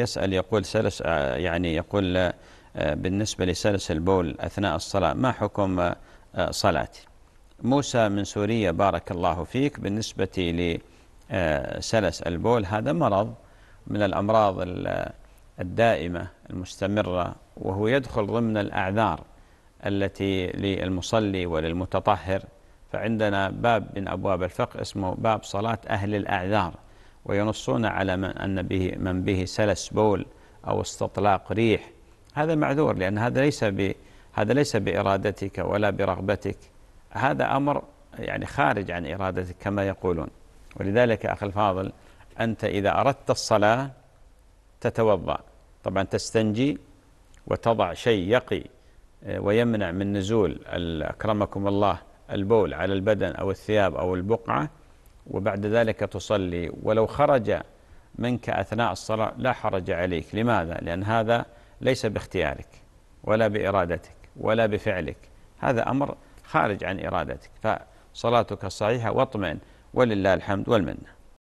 يسأل يقول سلس آه، يعني يقول آه، بالنسبة لسلس البول أثناء الصلاة ما حكم آه، صلاتي موسى من سوريا بارك الله فيك بالنسبة لسلس البول هذا مرض من الأمراض الدائمة المستمرة وهو يدخل ضمن الأعذار التي للمصلي وللمتطهر فعندنا باب من أبواب الفقه اسمه باب صلاة أهل الأعذار وينصون على من أن به من به سلس بول أو استطلاق ريح هذا معذور لأن هذا ليس ب هذا ليس بإرادتك ولا برغبتك هذا أمر يعني خارج عن إرادتك كما يقولون ولذلك أخي الفاضل أنت إذا أردت الصلاة تتوضأ طبعا تستنجي وتضع شيء يقي آه، ويمنع من نزول أكرمكم الله البول على البدن أو الثياب أو البقعة وبعد ذلك تصلي ولو خرج منك أثناء الصلاة لا حرج عليك لماذا؟ لأن هذا ليس باختيارك ولا بإرادتك ولا بفعلك هذا أمر خارج عن إرادتك فصلاتك الصحيحة واطمئن ولله الحمد والمنه